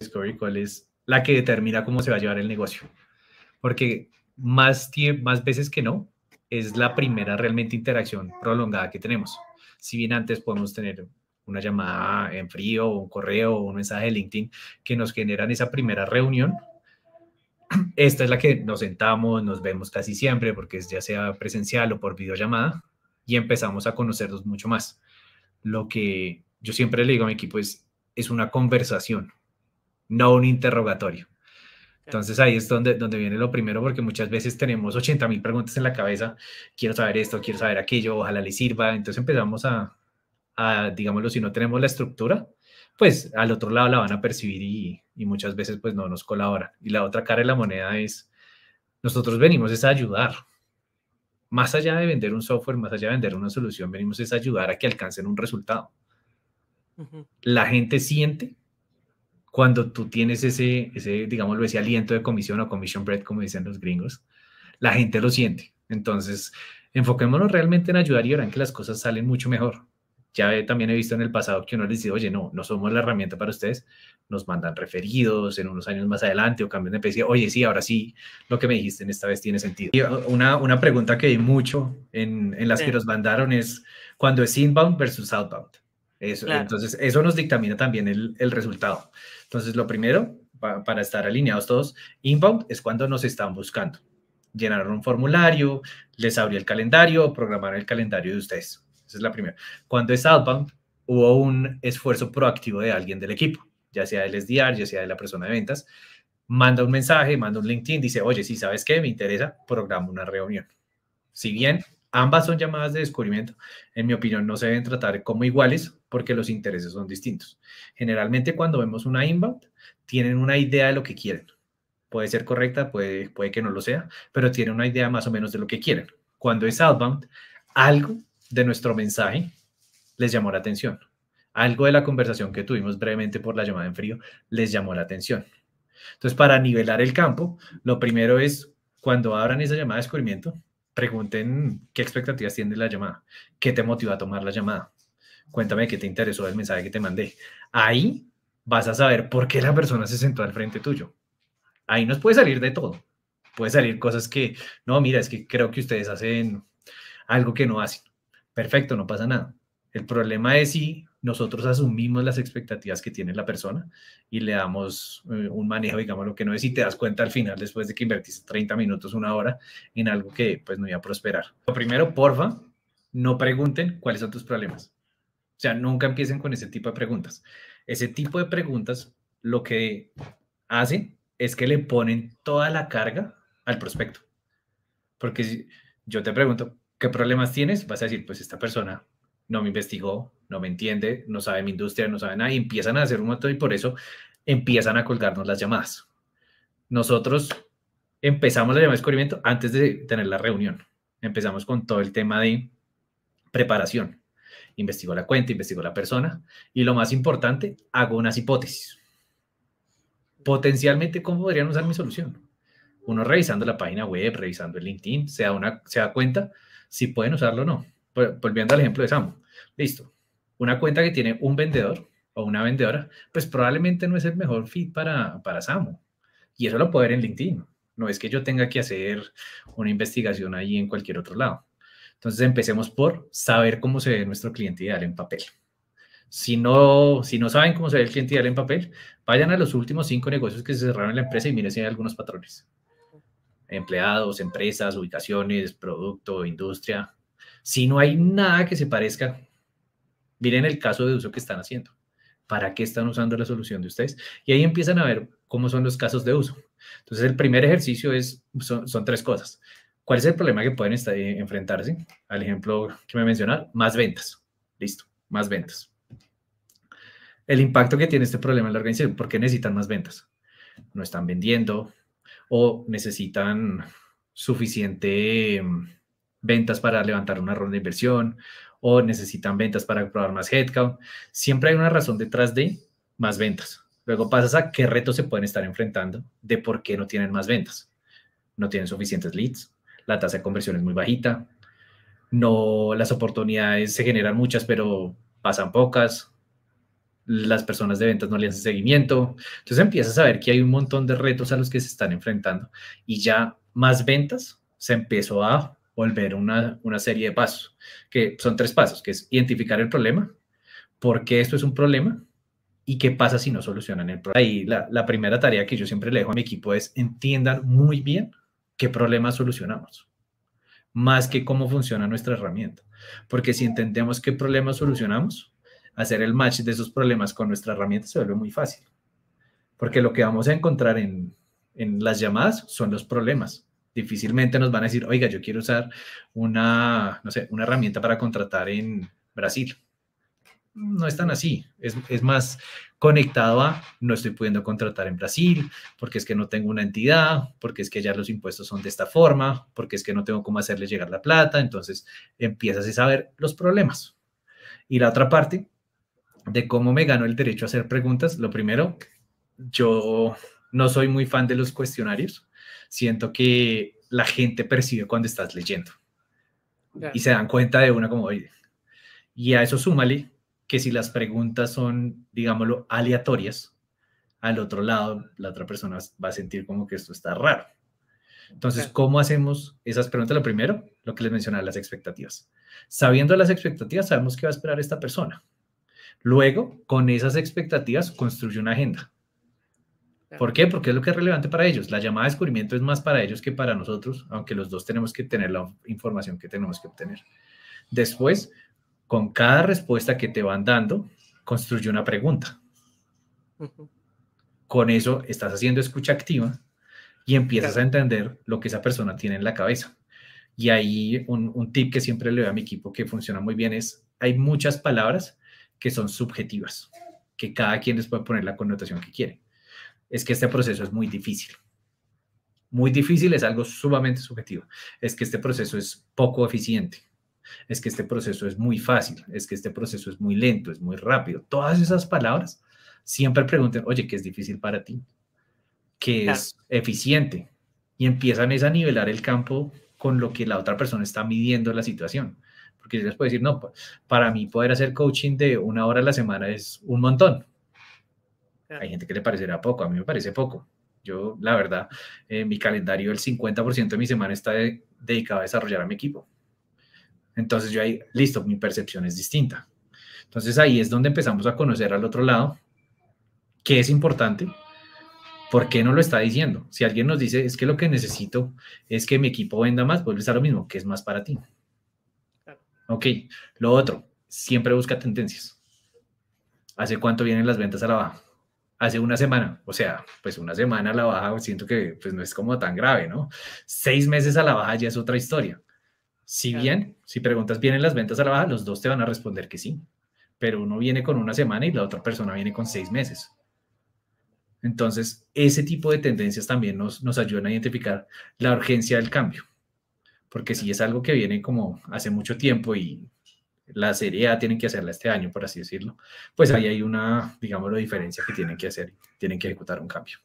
Discovery cuál es la que determina cómo se va a llevar el negocio. Porque más, más veces que no, es la primera realmente interacción prolongada que tenemos. Si bien antes podemos tener una llamada en frío, un correo, un mensaje de LinkedIn que nos generan esa primera reunión, esta es la que nos sentamos, nos vemos casi siempre, porque ya sea presencial o por videollamada, y empezamos a conocernos mucho más. Lo que yo siempre le digo a mi equipo es, es una conversación, no un interrogatorio. Entonces ahí es donde, donde viene lo primero, porque muchas veces tenemos 80 mil preguntas en la cabeza, quiero saber esto, quiero saber aquello, ojalá le sirva, entonces empezamos a, digámoslo, si no tenemos la estructura, pues al otro lado la van a percibir y, muchas veces pues no nos colabora. Y la otra cara de la moneda es, nosotros venimos es a ayudar, más allá de vender un software, más allá de vender una solución, venimos es a ayudar a que alcancen un resultado. La gente siente cuando tú tienes ese, ese digámoslo, ese aliento de comisión o commission bread, como dicen los gringos, la gente lo siente. Entonces, enfoquémonos realmente en ayudar y verán que las cosas salen mucho mejor. Ya también he visto en el pasado que uno les dice, oye, no, no somos la herramienta para ustedes, nos mandan referidos en unos años más adelante o cambian de especie, oye, sí, ahora sí, lo que me dijiste en esta vez tiene sentido. Uh, una, una pregunta que hay mucho en, las que nos mandaron es, cuando es inbound versus outbound? Entonces, eso nos dictamina también el, resultado. Entonces, lo primero, para estar alineados todos, inbound es cuando nos están buscando. Llenaron un formulario, les abrió el calendario, programaron el calendario de ustedes. Esa es la primera. Cuando es outbound, hubo un esfuerzo proactivo de alguien del equipo, ya sea del SDR, ya sea de la persona de ventas, manda un mensaje, manda un LinkedIn, dice, oye, si sabes qué, me interesa, programa una reunión. Si bien Ambas son llamadas de descubrimiento. En mi opinión, no se deben tratar como iguales porque los intereses son distintos. Generalmente cuando vemos una inbound, tienen una idea de lo que quieren. Puede ser correcta, puede, puede que no lo sea, pero tienen una idea más o menos de lo que quieren. Cuando es outbound, algo de nuestro mensaje les llamó la atención. Algo de la conversación que tuvimos brevemente por la llamada en frío les llamó la atención. Entonces, para nivelar el campo, lo primero es cuando abran esa llamada de descubrimiento, pregunten qué expectativas tiene la llamada, qué te motivó a tomar la llamada, cuéntame qué te interesó el mensaje que te mandé. Ahí vas a saber por qué la persona se sentó al frente tuyo. Ahí nos puede salir de todo. Puede salir cosas que, no, mira, es que creo que ustedes hacen algo que no hacen. Perfecto, no pasa nada. El problema es si nosotros asumimos las expectativas que tiene la persona y le damos eh, un manejo, digamos, lo que no es y te das cuenta al final, después de que invertiste 30 minutos, una hora, en algo que pues no iba a prosperar. Lo primero, porfa, no pregunten cuáles son tus problemas. O sea, nunca empiecen con ese tipo de preguntas. Ese tipo de preguntas lo que hacen es que le ponen toda la carga al prospecto. Porque si yo te pregunto, ¿qué problemas tienes? Vas a decir, pues esta persona no me investigó, no me entiende, no sabe mi industria, no sabe nada, y empiezan a hacer un montón y por eso empiezan a colgarnos las llamadas. Nosotros empezamos la llamada de descubrimiento antes de tener la reunión. Empezamos con todo el tema de preparación. Investigo la cuenta, investigo la persona y lo más importante, hago unas hipótesis. Potencialmente, ¿cómo podrían usar mi solución? Uno revisando la página web, revisando el LinkedIn, se da, una, se da cuenta si pueden usarlo o no. Volviendo al ejemplo de Samu. Listo, una cuenta que tiene un vendedor o una vendedora, pues probablemente no es el mejor fit para, para Samu. Y eso lo puedo ver en LinkedIn. No es que yo tenga que hacer una investigación ahí en cualquier otro lado. Entonces empecemos por saber cómo se ve nuestro cliente ideal en papel. Si no, si no saben cómo se ve el cliente ideal en papel, vayan a los últimos cinco negocios que se cerraron en la empresa y miren si hay algunos patrones. Empleados, empresas, ubicaciones, producto, industria. Si no hay nada que se parezca, Miren el caso de uso que están haciendo. ¿Para qué están usando la solución de ustedes? Y ahí empiezan a ver cómo son los casos de uso. Entonces, el primer ejercicio es, son, tres cosas. ¿Cuál es el problema que pueden estar, eh, enfrentarse? Al ejemplo que me mencionaba, más ventas. Listo, más ventas. El impacto que tiene este problema en la organización, ¿por qué necesitan más ventas? No están vendiendo o necesitan suficiente mm, ventas para levantar una ronda de inversión o necesitan ventas para probar más headcount. Siempre hay una razón detrás de más ventas. Luego pasas a qué retos se pueden estar enfrentando de por qué no tienen más ventas. No tienen suficientes leads, la tasa de conversión es muy bajita, no las oportunidades se generan muchas pero pasan pocas, las personas de ventas no le hacen seguimiento. Entonces empiezas a ver que hay un montón de retos a los que se están enfrentando y ya más ventas se empezó a volver una, una serie de pasos, que son tres pasos, que es identificar el problema, por qué esto es un problema y qué pasa si no solucionan el problema. Ahí la, la primera tarea que yo siempre le dejo a mi equipo es entiendan muy bien qué problema solucionamos, más que cómo funciona nuestra herramienta. Porque si entendemos qué problema solucionamos, hacer el match de esos problemas con nuestra herramienta se vuelve muy fácil. Porque lo que vamos a encontrar en, en las llamadas son los problemas, difícilmente nos van a decir, oiga, yo quiero usar una, no sé, una herramienta para contratar en Brasil. No es tan así, es, es más conectado a no estoy pudiendo contratar en Brasil, porque es que no tengo una entidad, porque es que ya los impuestos son de esta forma, porque es que no tengo cómo hacerles llegar la plata, entonces empiezas a saber los problemas. Y la otra parte de cómo me gano el derecho a hacer preguntas, lo primero, yo no soy muy fan de los cuestionarios, siento que la gente percibe cuando estás leyendo. Y se dan cuenta de una como, hoy. y a eso súmale que si las preguntas son, digámoslo, aleatorias, al otro lado la otra persona va a sentir como que esto está raro. Entonces, ¿cómo hacemos esas preguntas? Lo primero, lo que les mencionaba, las expectativas. Sabiendo las expectativas, sabemos qué va a esperar esta persona. Luego, con esas expectativas, construye una agenda. ¿Por qué? Porque es lo que es relevante para ellos. La llamada de descubrimiento es más para ellos que para nosotros, aunque los dos tenemos que tener la información que tenemos que obtener. Después, con cada respuesta que te van dando, construye una pregunta. Con eso estás haciendo escucha activa y empiezas a entender lo que esa persona tiene en la cabeza. Y ahí un, un tip que siempre le doy a mi equipo que funciona muy bien es, hay muchas palabras que son subjetivas, que cada quien les puede poner la connotación que quiere es que este proceso es muy difícil. Muy difícil es algo sumamente subjetivo. Es que este proceso es poco eficiente. Es que este proceso es muy fácil. Es que este proceso es muy lento, es muy rápido. Todas esas palabras siempre pregunten, oye, ¿qué es difícil para ti? ¿Qué es eficiente? Y empiezan a nivelar el campo con lo que la otra persona está midiendo la situación. Porque yo les puedo decir, no, para mí poder hacer coaching de una hora a la semana es un montón hay gente que le parecerá poco, a mí me parece poco. Yo, la verdad, en eh, mi calendario, el 50% de mi semana está dedicado a desarrollar a mi equipo. Entonces yo ahí, listo, mi percepción es distinta. Entonces ahí es donde empezamos a conocer al otro lado qué es importante, por qué no lo está diciendo. Si alguien nos dice, es que lo que necesito es que mi equipo venda más, pues a lo mismo, que es más para ti. Ok, lo otro, siempre busca tendencias. ¿Hace cuánto vienen las ventas a la baja? hace una semana. O sea, pues una semana a la baja siento que pues no es como tan grave, ¿no? Seis meses a la baja ya es otra historia. Si bien, si preguntas ¿vienen las ventas a la baja, los dos te van a responder que sí. Pero uno viene con una semana y la otra persona viene con seis meses. Entonces, ese tipo de tendencias también nos, nos ayudan a identificar la urgencia del cambio. Porque si es algo que viene como hace mucho tiempo y la Serie A tienen que hacerla este año, por así decirlo, pues ahí hay una, digamos, diferencia que tienen que hacer, tienen que ejecutar un cambio.